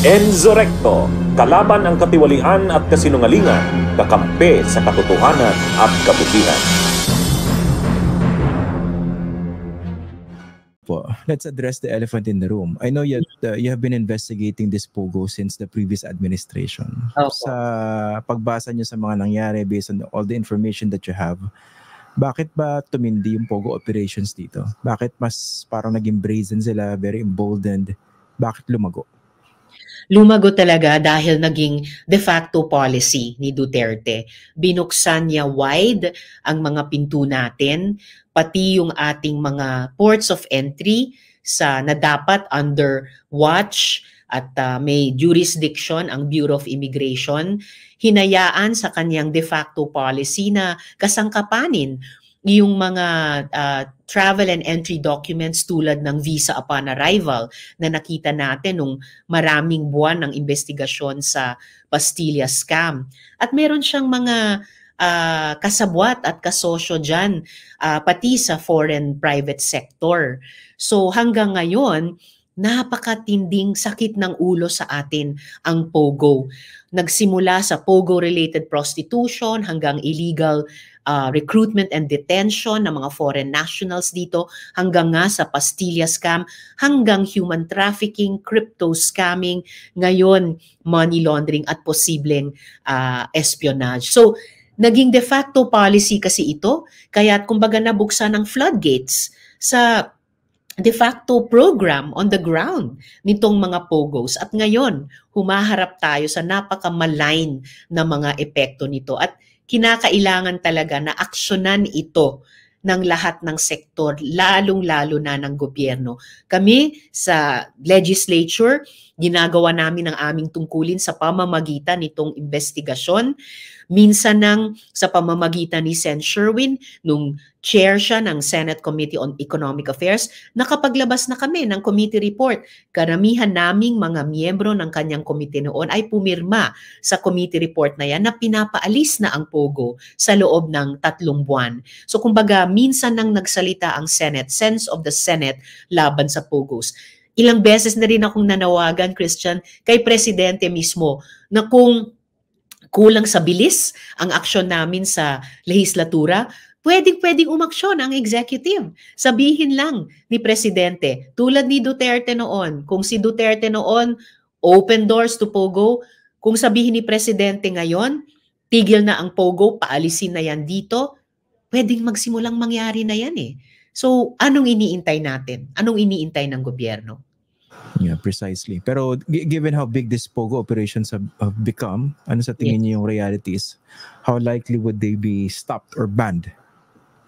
Enzo Recto, kalaban ang katiwalian at kasinungalingan, kakampi sa katotohanan at kabutihan. Po. Let's address the elephant in the room. I know you, uh, you have been investigating this POGO since the previous administration. Opo. Sa pagbasa niyo sa mga nangyari based on all the information that you have, bakit ba tumindi yung POGO operations dito? Bakit mas parang naging brazen sila, very emboldened? Bakit lumago? lumago talaga dahil naging de facto policy ni Duterte. Binuksan niya wide ang mga pinto natin, pati yung ating mga ports of entry sa na dapat under watch at uh, may jurisdiction ang Bureau of Immigration, hinayaan sa kanyang de facto policy na kasangkapanin yung mga uh, travel and entry documents tulad ng visa upon arrival na nakita natin nung maraming buwan ng investigasyon sa Pastilla scam. At meron siyang mga uh, kasabwat at kasosyo dyan, uh, pati sa foreign private sector. So hanggang ngayon, napakatinding sakit ng ulo sa atin ang POGO. Nagsimula sa POGO-related prostitution hanggang illegal uh, recruitment and detention ng mga foreign nationals dito hanggang nga sa pastilla scam, hanggang human trafficking, crypto scamming, ngayon money laundering at posibleng uh, espionage. So, naging de facto policy kasi ito, kaya kumbaga nabuksan ng floodgates sa de facto program on the ground nitong mga POGOs. At ngayon, humaharap tayo sa napakamalign na mga epekto nito. At kinakailangan talaga na aksyonan ito ng lahat ng sektor, lalong-lalo na ng gobyerno. Kami sa legislature, ginagawa namin ang aming tungkulin sa pamamagitan nitong investigasyon Minsan nang sa pamamagitan ni Sen Sherwin, nung chair siya ng Senate Committee on Economic Affairs, nakapaglabas na kami ng committee report. Karamihan naming mga miyembro ng kanyang committee noon ay pumirma sa committee report na yan na pinapaalis na ang POGO sa loob ng tatlong buwan. So kumbaga, minsan nang nagsalita ang Senate, sense of the Senate laban sa POGOs. Ilang beses na rin akong nanawagan, Christian, kay Presidente mismo na kung kulang sa bilis ang aksyon namin sa lehislatura, pwedeng-pwedeng umaksyon ang executive. Sabihin lang ni Presidente, tulad ni Duterte noon, kung si Duterte noon, open doors to POGO, kung sabihin ni Presidente ngayon, tigil na ang POGO, paalisin na yan dito, pwedeng magsimulang mangyari na yan eh. So, anong iniintay natin? Anong iniintay ng gobyerno? Yeah, precisely. Pero given how big these POGO operations have, have become, ano sa tingin yes. niyo yung realities? How likely would they be stopped or banned?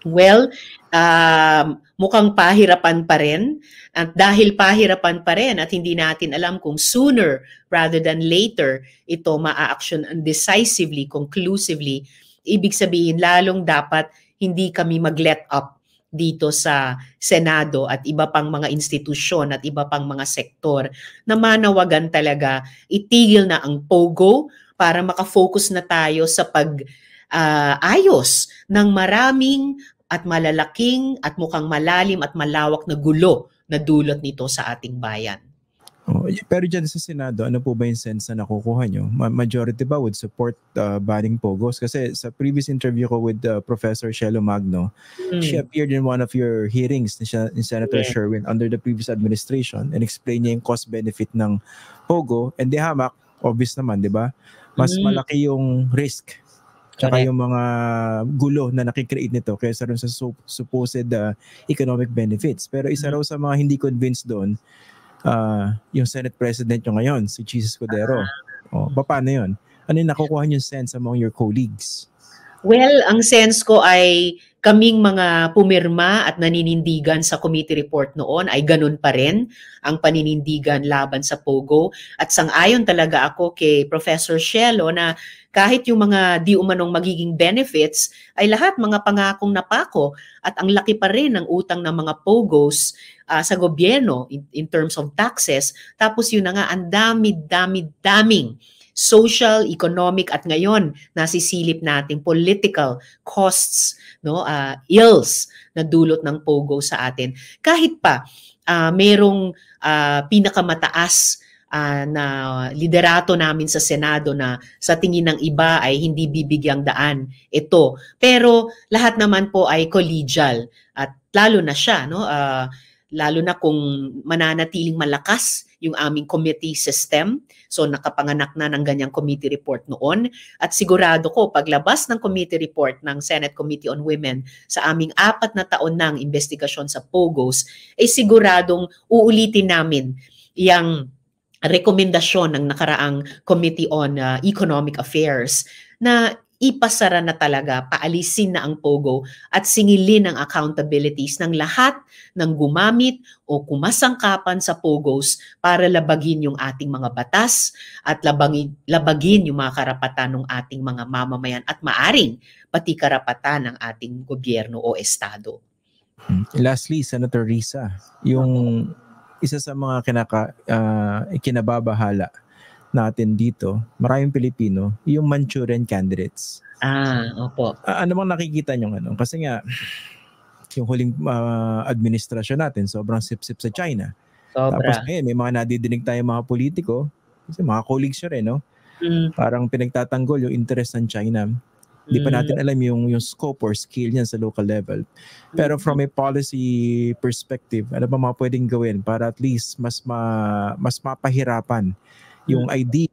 Well, um, mukhang pahirapan pa rin. At dahil pahirapan pa rin at hindi natin alam kung sooner rather than later ito maa-action decisively, conclusively, ibig sabihin lalong dapat hindi kami mag-let up dito sa Senado at iba pang mga institusyon at iba pang mga sektor na manawagan talaga itigil na ang POGO para makafocus na tayo sa pag uh, ayos ng maraming at malalaking at mukhang malalim at malawak na gulo na dulot nito sa ating bayan. Oh, pero dyan sa Senado, ano po ba yung sense na nakukuha nyo? Ma- majority ba would support uh, ah, banning POGOs? Kasi sa previous interview ko with uh, Professor Shelo Magno, mm. she appeared in one of your hearings ni, Sen- ni Senator yeah. Sherwin under the previous administration and explained niya yung cost-benefit ng POGO and the hamak, obvious naman, di ba? Mas mm. malaki yung risk Tsaka Correct. yung mga gulo na nakikreate nito kaysa rin sa so, supposed uh, economic benefits. Pero isa hmm raw sa mga hindi convinced doon, uh, yung Senate President nyo ngayon, si Jesus Codero. O, ba, paano yun? Ano yung nakukuha yung sense among your colleagues? Well, ang sense ko ay kaming mga pumirma at naninindigan sa committee report noon ay ganun pa rin ang paninindigan laban sa POGO. At sangayon talaga ako kay Professor Shelo na kahit yung mga di umanong magiging benefits ay lahat mga pangakong napako at ang laki pa rin ng utang ng mga POGOs uh, sa gobyerno in, in terms of taxes. Tapos yun na nga, ang dami, dami, daming social, economic at ngayon nasisilip natin political costs, no, uh, ills na dulot ng pogo sa atin. Kahit pa uh, merong uh, pinakamataas uh, na liderato namin sa Senado na sa tingin ng iba ay hindi bibigyang daan ito. Pero lahat naman po ay collegial at lalo na siya no uh, lalo na kung mananatiling malakas yung aming committee system. So nakapanganak na ng ganyang committee report noon. At sigurado ko, paglabas ng committee report ng Senate Committee on Women sa aming apat na taon ng investigasyon sa POGOS, ay eh siguradong uulitin namin yung rekomendasyon ng nakaraang Committee on uh, Economic Affairs na ipasara na talaga, paalisin na ang POGO at singilin ang accountabilities ng lahat ng gumamit o kumasangkapan sa POGOs para labagin yung ating mga batas at labagin, labagin yung mga karapatan ng ating mga mamamayan at maaring pati karapatan ng ating gobyerno o estado. Hmm. Lastly, Senator Risa, yung isa sa mga kinaka, uh, ah, kinababahala natin dito, maraming Pilipino, yung Manchurian candidates. Ah, opo. Uh, ano bang nakikita nyo ano? Kasi nga, yung huling uh, administrasyon natin, sobrang sip-sip sa China. Sobra. Tapos ngayon, may mga nadidinig tayo mga politiko, kasi mga colleagues yun eh, no? Mm. Parang pinagtatanggol yung interest ng China hindi pa natin mm. alam yung, yung scope or scale niyan sa local level. Pero from a policy perspective, ano ba mga pwedeng gawin para at least mas ma, mas mapahirapan yung mm. idea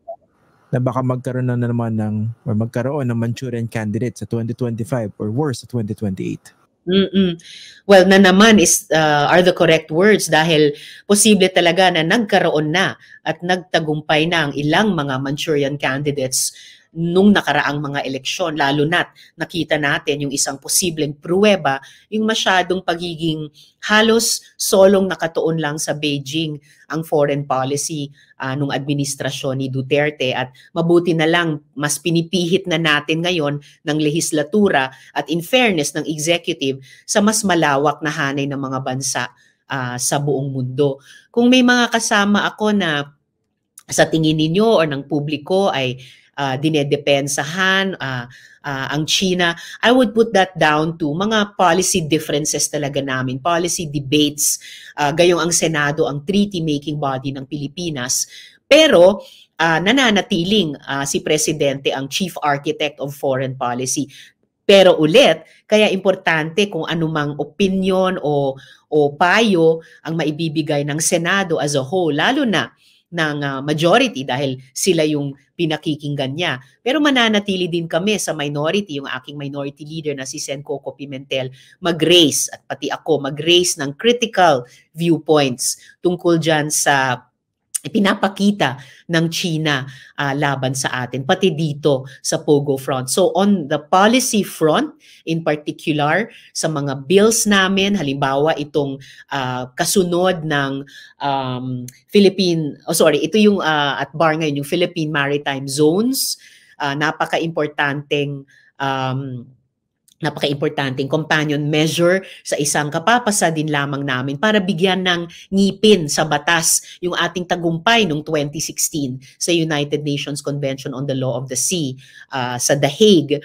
na baka magkaroon na naman ng or magkaroon ng Manchurian candidate sa 2025 or worse sa 2028. Mm-mm. Well, na naman is uh, are the correct words dahil posible talaga na nagkaroon na at nagtagumpay na ang ilang mga Manchurian candidates nung nakaraang mga eleksyon, lalo na't nakita natin yung isang posibleng pruweba, yung masyadong pagiging halos solong nakatuon lang sa Beijing ang foreign policy uh, nung administrasyon ni Duterte at mabuti na lang mas pinipihit na natin ngayon ng lehislatura at in fairness ng executive sa mas malawak na hanay ng mga bansa uh, sa buong mundo. Kung may mga kasama ako na sa tingin ninyo o ng publiko ay uh, dinedepensahan, uh, uh, ang China. I would put that down to mga policy differences talaga namin, policy debates, uh, gayong ang Senado, ang treaty-making body ng Pilipinas. Pero uh, nananatiling uh, si Presidente ang chief architect of foreign policy. Pero ulit, kaya importante kung anumang opinion o, o payo ang maibibigay ng Senado as a whole, lalo na ng uh, majority dahil sila yung pinakikinggan niya. Pero mananatili din kami sa minority, yung aking minority leader na si Sen Coco Pimentel, mag-raise at pati ako mag-raise ng critical viewpoints tungkol dyan sa ipinapakita ng China uh, laban sa atin pati dito sa Pogo front. So on the policy front in particular sa mga bills namin halimbawa itong uh, kasunod ng um, Philippine oh sorry ito yung uh, at bar ngayon yung Philippine Maritime Zones uh, napaka-importanteng um, napaka-importanting companion measure sa isang kapapasa din lamang namin para bigyan ng ngipin sa batas yung ating tagumpay noong 2016 sa United Nations Convention on the Law of the Sea uh, sa The Hague.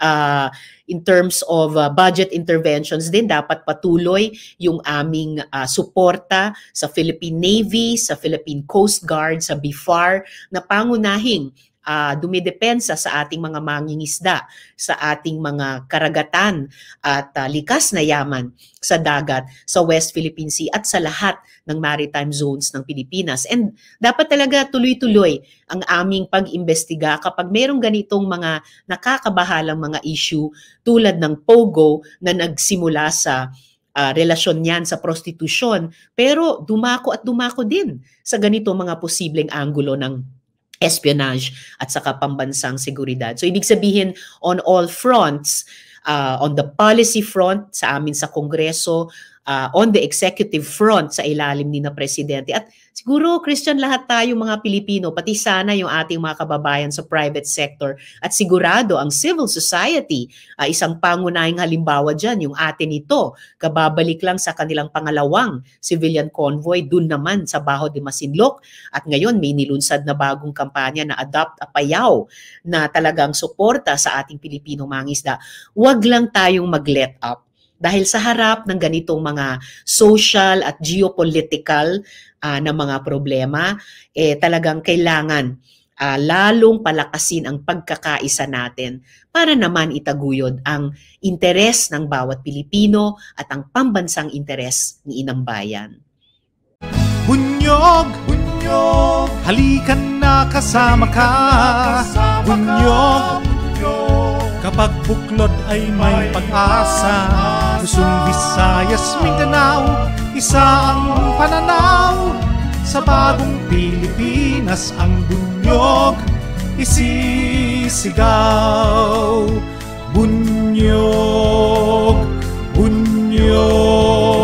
Uh, in terms of uh, budget interventions din, dapat patuloy yung aming uh, suporta sa Philippine Navy, sa Philippine Coast Guard, sa BIFAR, na pangunahing uh, dumidepensa sa ating mga mangingisda, sa ating mga karagatan at uh, likas na yaman sa dagat, sa West Philippine Sea at sa lahat ng maritime zones ng Pilipinas. And dapat talaga tuloy-tuloy ang aming pag-imbestiga kapag mayroong ganitong mga nakakabahalang mga issue tulad ng POGO na nagsimula sa uh, relasyon niyan sa prostitusyon pero dumako at dumako din sa ganito mga posibleng angulo ng espionage at saka pambansang seguridad. So ibig sabihin on all fronts, uh, on the policy front sa amin sa Kongreso, uh, on the executive front sa ilalim ni na presidente. At siguro Christian lahat tayo mga Pilipino, pati sana yung ating mga kababayan sa private sector at sigurado ang civil society, uh, isang pangunahing halimbawa dyan, yung atin ito, kababalik lang sa kanilang pangalawang civilian convoy dun naman sa Baho de Masinloc at ngayon may nilunsad na bagong kampanya na adopt a payaw na talagang suporta sa ating Pilipino mangisda. Huwag lang tayong mag-let up dahil sa harap ng ganitong mga social at geopolitical uh, na mga problema, eh, talagang kailangan uh, lalong palakasin ang pagkakaisa natin para naman itaguyod ang interes ng bawat Pilipino at ang pambansang interes ni Inang Bayan. Bunyog! Bunyog! Halikan na kasama ka! Bunyog! Kapag buklod ay may pag-asa Luzon, Visayas, Mindanao Isa ang pananaw Sa bagong Pilipinas Ang bunyog isisigaw Bunyog, bunyog